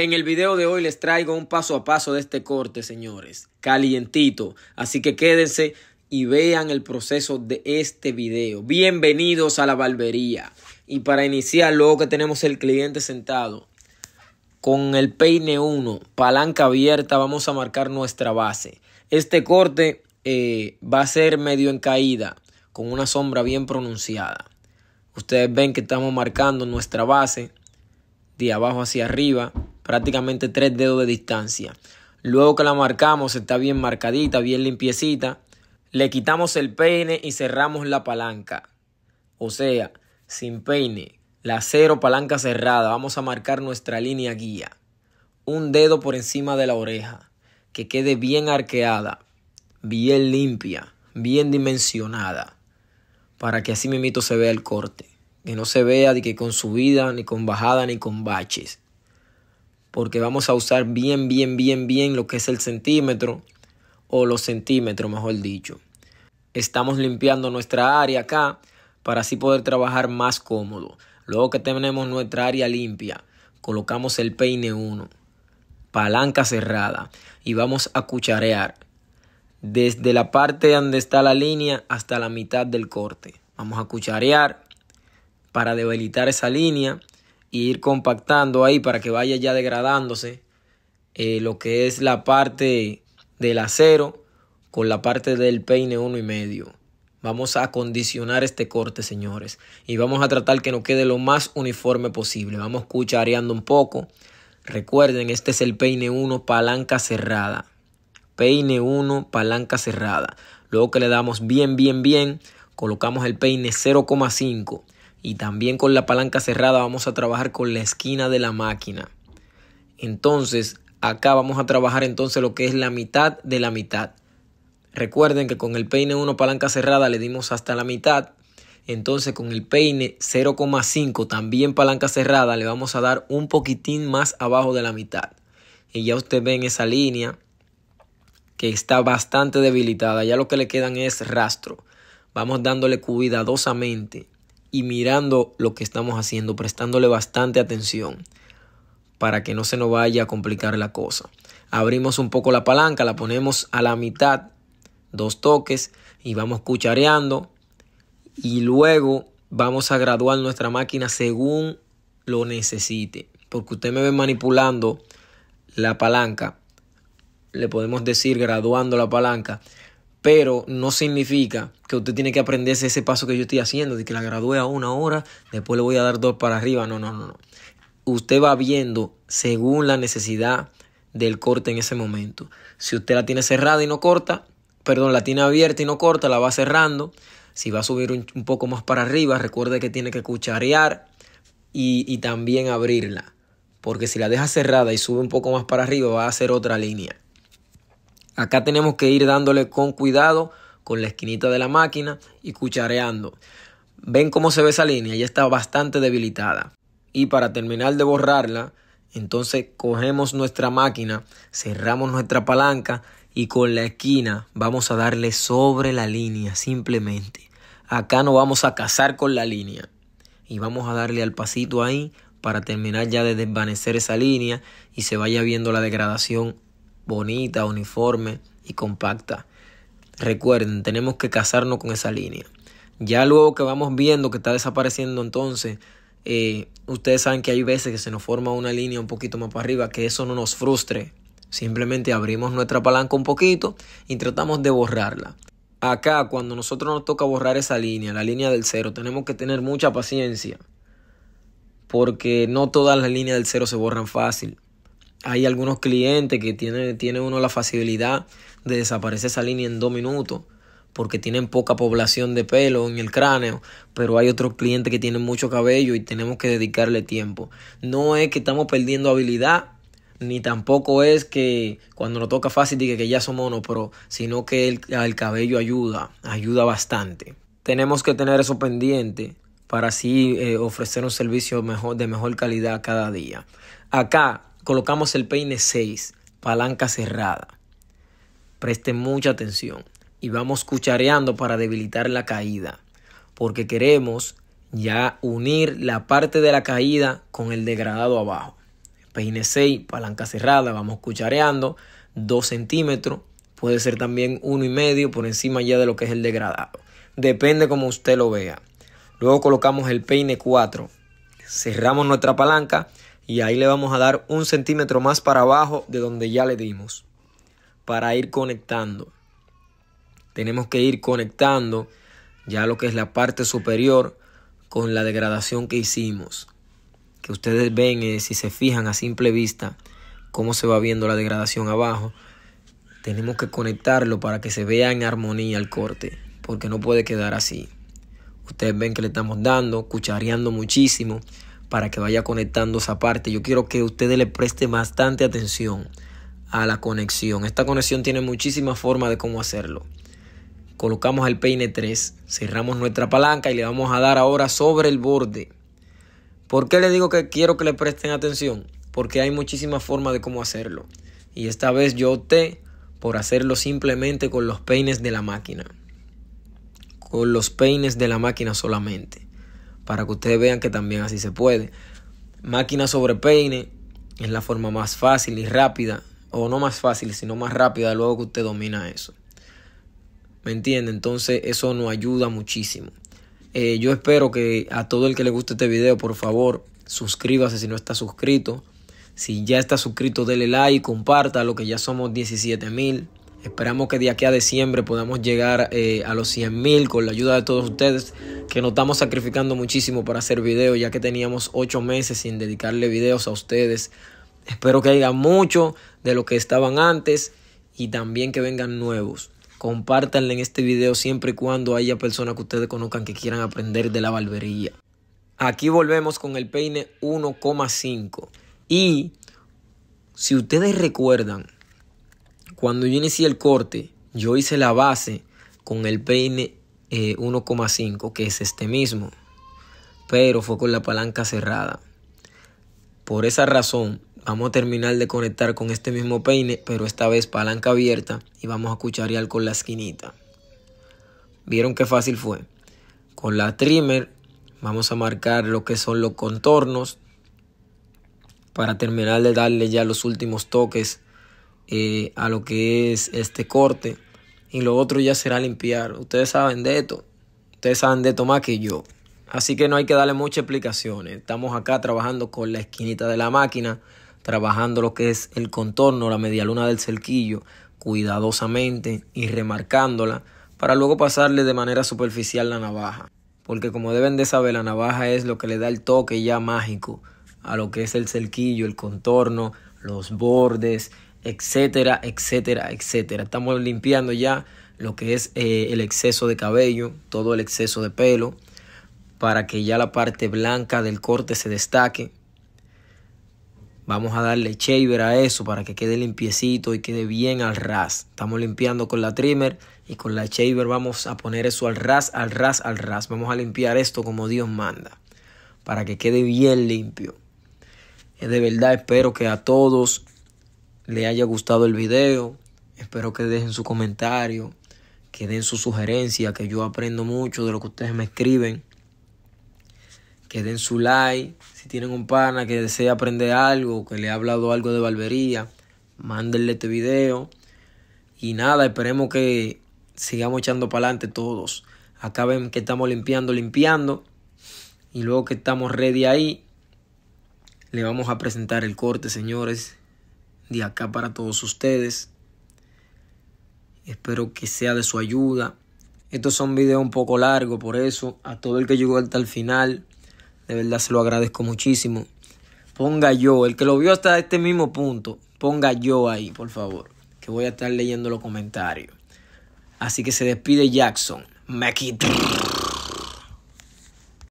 En el video de hoy les traigo un paso a paso de este corte, señores, calientito, así que quédense y vean el proceso de este video. Bienvenidos a la barbería. Y para iniciar, luego que tenemos el cliente sentado, con el peine 1, palanca abierta, vamos a marcar nuestra base. Este corte eh, va a ser medio en caída, con una sombra bien pronunciada. Ustedes ven que estamos marcando nuestra base de abajo hacia arriba prácticamente tres dedos de distancia. Luego que la marcamos, está bien marcadita, bien limpiecita. Le quitamos el peine y cerramos la palanca. O sea, sin peine, la cero palanca cerrada. Vamos a marcar nuestra línea guía. Un dedo por encima de la oreja. Que quede bien arqueada, bien limpia, bien dimensionada. Para que así mimito se vea el corte. Que no se vea ni que con subida, ni con bajada, ni con baches porque vamos a usar bien, bien, bien, bien lo que es el centímetro o los centímetros, mejor dicho. Estamos limpiando nuestra área acá para así poder trabajar más cómodo. Luego que tenemos nuestra área limpia, colocamos el peine 1, palanca cerrada y vamos a cucharear desde la parte donde está la línea hasta la mitad del corte. Vamos a cucharear para debilitar esa línea ir compactando ahí para que vaya ya degradándose eh, lo que es la parte del acero con la parte del peine uno y medio. Vamos a condicionar este corte, señores, y vamos a tratar que nos quede lo más uniforme posible. Vamos cuchareando un poco. Recuerden, este es el peine 1 palanca cerrada. Peine 1 palanca cerrada. Luego que le damos bien, bien, bien, colocamos el peine 0,5 y también con la palanca cerrada vamos a trabajar con la esquina de la máquina. Entonces, acá vamos a trabajar entonces lo que es la mitad de la mitad. Recuerden que con el peine 1 palanca cerrada le dimos hasta la mitad. Entonces con el peine 0,5 también palanca cerrada le vamos a dar un poquitín más abajo de la mitad. Y ya usted ve en esa línea que está bastante debilitada. Ya lo que le quedan es rastro. Vamos dándole cuidadosamente y mirando lo que estamos haciendo, prestándole bastante atención para que no se nos vaya a complicar la cosa. Abrimos un poco la palanca, la ponemos a la mitad, dos toques y vamos cuchareando y luego vamos a graduar nuestra máquina según lo necesite. Porque usted me ve manipulando la palanca, le podemos decir graduando la palanca pero no significa que usted tiene que aprenderse ese paso que yo estoy haciendo, de que la gradué a una hora, después le voy a dar dos para arriba. No, no, no, no. Usted va viendo según la necesidad del corte en ese momento. Si usted la tiene cerrada y no corta, perdón, la tiene abierta y no corta, la va cerrando. Si va a subir un, poco más para arriba, recuerde que tiene que cucharear y, y también abrirla. Porque si la deja cerrada y sube un poco más para arriba, va a hacer otra línea. Acá tenemos que ir dándole con cuidado con la esquinita de la máquina y cuchareando. Ven cómo se ve esa línea, ya está bastante debilitada. Y para terminar de borrarla, entonces cogemos nuestra máquina, cerramos nuestra palanca y con la esquina vamos a darle sobre la línea simplemente. Acá no vamos a cazar con la línea y vamos a darle al pasito ahí para terminar ya de desvanecer esa línea y se vaya viendo la degradación bonita, uniforme y compacta. Recuerden, tenemos que casarnos con esa línea. Ya luego que vamos viendo que está desapareciendo entonces, eh, ustedes saben que hay veces que se nos forma una línea un poquito más para arriba, que eso no nos frustre. Simplemente abrimos nuestra palanca un poquito y tratamos de borrarla. Acá, cuando nosotros nos toca borrar esa línea, la línea del cero, tenemos que tener mucha paciencia. Porque no todas las líneas del cero se borran fácil hay algunos clientes que tienen uno la facilidad de desaparecer esa línea en dos minutos porque tienen poca población de pelo en el cráneo, pero hay otros clientes que tienen mucho cabello y tenemos que dedicarle tiempo. No es que estamos perdiendo habilidad, ni tampoco es que cuando nos toca fácil diga que ya somos pero sino que el, cabello ayuda, ayuda bastante. Tenemos que tener eso pendiente para así eh, ofrecer un servicio mejor, de mejor calidad cada día. Acá colocamos el peine 6, palanca cerrada. Presten mucha atención y vamos cuchareando para debilitar la caída, porque queremos ya unir la parte de la caída con el degradado abajo. Peine 6, palanca cerrada, vamos cuchareando 2 centímetros, puede ser también uno y medio por encima ya de lo que es el degradado. Depende como usted lo vea. Luego colocamos el peine 4, cerramos nuestra palanca y ahí le vamos a dar un centímetro más para abajo de donde ya le dimos para ir conectando. Tenemos que ir conectando ya lo que es la parte superior con la degradación que hicimos. Que ustedes ven, eh, si se fijan a simple vista, cómo se va viendo la degradación abajo. Tenemos que conectarlo para que se vea en armonía el corte, porque no puede quedar así. Ustedes ven que le estamos dando, cuchareando muchísimo para que vaya conectando esa parte. Yo quiero que ustedes le presten bastante atención a la conexión. Esta conexión tiene muchísimas formas de cómo hacerlo. Colocamos el peine 3, cerramos nuestra palanca y le vamos a dar ahora sobre el borde. ¿Por qué le digo que quiero que le presten atención? Porque hay muchísimas formas de cómo hacerlo. Y esta vez yo opté por hacerlo simplemente con los peines de la máquina. Con los peines de la máquina solamente para que ustedes vean que también así se puede. Máquina sobre peine es la forma más fácil y rápida, o no más fácil, sino más rápida luego que usted domina eso. ¿Me entiende? Entonces eso nos ayuda muchísimo. Eh, yo espero que a todo el que le guste este video, por favor, suscríbase si no está suscrito. Si ya está suscrito, dele like, comparta lo que ya somos 17 mil. Esperamos que de aquí a diciembre podamos llegar eh, a los 100 mil con la ayuda de todos ustedes, que nos estamos sacrificando muchísimo para hacer videos, ya que teníamos 8 meses sin dedicarle videos a ustedes. Espero que haya mucho de lo que estaban antes y también que vengan nuevos. Compártanle en este video siempre y cuando haya personas que ustedes conozcan que quieran aprender de la barbería. Aquí volvemos con el peine 1,5. Y si ustedes recuerdan, cuando yo inicié el corte, yo hice la base con el peine 1,5, eh, que es este mismo, pero fue con la palanca cerrada. Por esa razón, vamos a terminar de conectar con este mismo peine, pero esta vez palanca abierta y vamos a cucharear con la esquinita. ¿Vieron qué fácil fue? Con la trimmer vamos a marcar lo que son los contornos para terminar de darle ya los últimos toques eh, a lo que es este corte. Y lo otro ya será limpiar. Ustedes saben de esto. Ustedes saben de esto más que yo. Así que no hay que darle muchas explicaciones. Estamos acá trabajando con la esquinita de la máquina, trabajando lo que es el contorno, la media luna del cerquillo, cuidadosamente y remarcándola para luego pasarle de manera superficial la navaja. Porque como deben de saber, la navaja es lo que le da el toque ya mágico a lo que es el cerquillo, el contorno, los bordes, etcétera, etcétera, etcétera. Estamos limpiando ya lo que es eh, el exceso de cabello, todo el exceso de pelo, para que ya la parte blanca del corte se destaque. Vamos a darle shaver a eso para que quede limpiecito y quede bien al ras. Estamos limpiando con la trimmer y con la shaver vamos a poner eso al ras, al ras, al ras. Vamos a limpiar esto como Dios manda para que quede bien limpio. Eh, de verdad espero que a todos le haya gustado el video. Espero que dejen su comentario, que den su sugerencia, que yo aprendo mucho de lo que ustedes me escriben. Que den su like. Si tienen un pana que desea aprender algo, que le ha hablado algo de barbería, mándenle este video. Y nada, esperemos que sigamos echando para adelante todos. Acá ven que estamos limpiando, limpiando. Y luego que estamos ready ahí, le vamos a presentar el corte, señores de acá para todos ustedes. Espero que sea de su ayuda. Estos son videos un poco largos, por eso a todo el que llegó hasta el final, de verdad se lo agradezco muchísimo. Ponga yo, el que lo vio hasta este mismo punto, ponga yo ahí, por favor, que voy a estar leyendo los comentarios. Así que se despide Jackson. Me quito.